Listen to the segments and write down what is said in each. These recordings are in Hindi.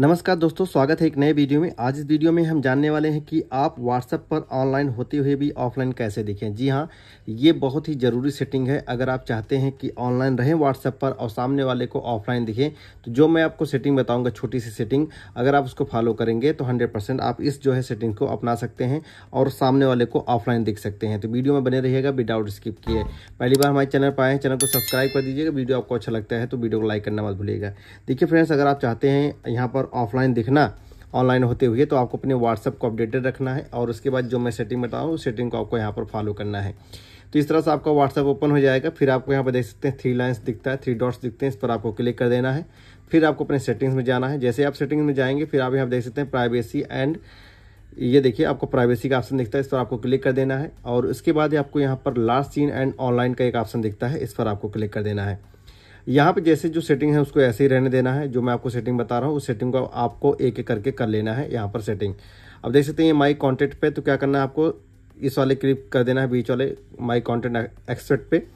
नमस्कार दोस्तों स्वागत है एक नए वीडियो में आज इस वीडियो में हम जानने वाले हैं कि आप व्हाट्सएप पर ऑनलाइन होते हुए भी ऑफलाइन कैसे दिखें जी हाँ ये बहुत ही ज़रूरी सेटिंग है अगर आप चाहते हैं कि ऑनलाइन रहें व्हाट्सएप पर और सामने वाले को ऑफलाइन दिखें तो जो मैं आपको सेटिंग बताऊँगा छोटी सी सेटिंग अगर आप उसको फॉलो करेंगे तो हंड्रेड आप इस जो है सेटिंग को अपना सकते हैं और सामने वाले को ऑफलाइन दिख सकते हैं तो वीडियो में बने रहिएगा विदाउट स्किप किए पहली बार हमारे चैनल पर आए हैं चैनल को सब्सक्राइब कर दीजिएगा वीडियो आपको अच्छा लगता है तो वीडियो को लाइक करना मत भूलिएगा देखिए फ्रेंड्स अगर आप चाहते हैं यहाँ पर और ऑफलाइन दिखना ऑनलाइन होते हुए तो आपको अपने व्हाट्सअप को अपडेटेड रखना है और उसके बाद जो मैं सेटिंग बताऊँ उस सेटिंग को आपको यहाँ पर फॉलो करना है तो इस तरह से आपका व्हाट्सअप ओपन हो जाएगा फिर आपको यहाँ पर देख सकते हैं थ्री लाइन्स दिखता है थ्री डॉट्स दिखते हैं इस पर आपको क्लिक कर देना है फिर आपको अपने सेटिंग्स में जाना है जैसे आप सेटिंग्स में जाएंगे फिर आप यहाँ देख सकते हैं प्राइवेसी एंड ये देखिए आपको प्राइवेसी का ऑप्शन दिखता है इस पर आपको क्लिक कर देना है और उसके बाद आपको यहाँ पर लास्ट सीन एंड ऑनलाइन का एक ऑप्शन दिखता है इस पर आपको क्लिक कर देना है यहाँ पे जैसे जो सेटिंग है उसको ऐसे ही रहने देना है जो मैं आपको सेटिंग बता रहा हूँ उस सेटिंग को आपको एक एक करके कर लेना है यहाँ पर सेटिंग अब देख सकते हैं ये माई कॉन्टेक्ट पे तो क्या करना है आपको इस वाले क्लिक कर देना है बीच वाले माई कॉन्टेक्ट एक्सपर्ट पर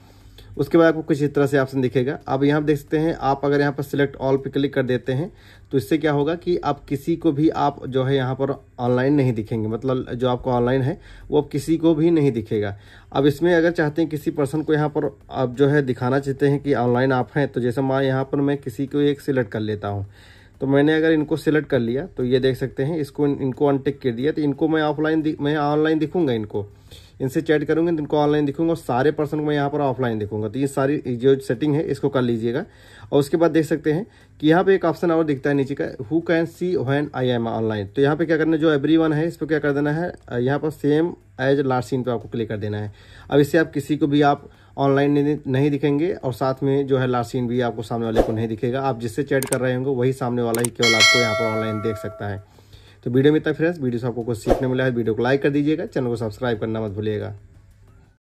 उसके बाद आपको कुछ इस तरह से ऑप्शन दिखेगा अब यहाँ देख सकते हैं आप अगर यहाँ पर सिलेक्ट ऑल पे क्लिक कर देते हैं तो इससे क्या होगा कि आप किसी को भी आप जो है यहाँ पर ऑनलाइन नहीं दिखेंगे मतलब जो आपको ऑनलाइन है वो अब किसी को भी नहीं दिखेगा अब इसमें अगर चाहते हैं किसी पर्सन को यहाँ पर आप जो है दिखाना चाहते हैं कि ऑनलाइन आप हैं तो जैसे मैं यहाँ पर मैं किसी को एक सिलेक्ट कर लेता हूँ तो मैंने अगर इनको सिलेक्ट कर लिया तो ये देख सकते हैं इसको इनको अनटेक कर दिया तो इनको मैं ऑफलाइन मैं ऑनलाइन दिखूँगा इनको इनसे चैट तो इनको ऑनलाइन दिखूंगा सारे पर्सन को मैं यहाँ पर ऑफलाइन दिखूंगा तो ये सारी जो सेटिंग है इसको कर लीजिएगा और उसके बाद देख सकते हैं कि यहाँ पे एक ऑप्शन और दिखता है नीचे का who can see when I am online तो यहाँ पे क्या करना जो एवरी वन है इस पर क्या कर देना है यहाँ पर सेम एज लास्ट सीन पर आपको क्लिक कर देना है अब इससे आप किसी को भी आप ऑनलाइन नहीं दिखेंगे और साथ में जो है लास्ट सीन भी आपको सामने वाले को नहीं दिखेगा आप जिससे चैट कर रहे होंगे वही सामने वाला ही केवल आपको यहाँ पर ऑनलाइन देख सकता है तो वीडियो में इतना फ्रेंड्स वीडियो से आपको कुछ सीखने मिला है वीडियो को लाइक कर दीजिएगा चैनल को सब्सक्राइब करना मत भूलिएगा